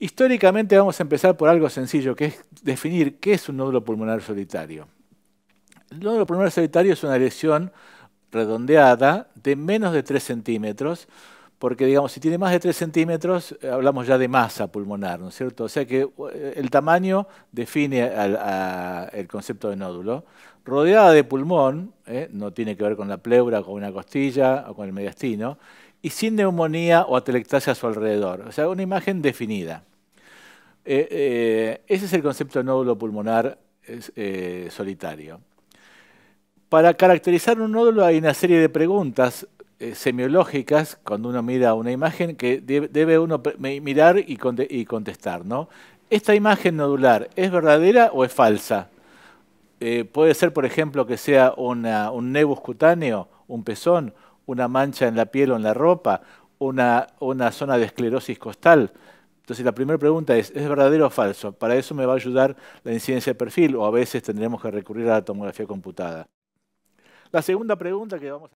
Históricamente vamos a empezar por algo sencillo, que es definir qué es un nódulo pulmonar solitario. El nódulo pulmonar solitario es una lesión redondeada de menos de 3 centímetros porque digamos, si tiene más de 3 centímetros, eh, hablamos ya de masa pulmonar, ¿no es cierto? O sea que eh, el tamaño define el concepto de nódulo. Rodeada de pulmón, eh, no tiene que ver con la pleura, con una costilla o con el mediastino, y sin neumonía o atelectasia a su alrededor. O sea, una imagen definida. ese es el concepto de nódulo pulmonar solitario. Para caracterizar un nódulo hay una serie de preguntas eh, semiológicas cuando uno mira una imagen que debe uno mirar y, contestar, ¿no? ¿Esta imagen nodular es verdadera o es falsa? Eh, puede ser, por ejemplo, que sea un nebus cutáneo, un pezón, una mancha en la piel o en la ropa, una, una zona de esclerosis costal. Entonces la primera pregunta es, ¿es verdadero o falso? Para eso me va a ayudar la incidencia de perfil o a veces tendremos que recurrir a la tomografía computada. La segunda pregunta que vamos a...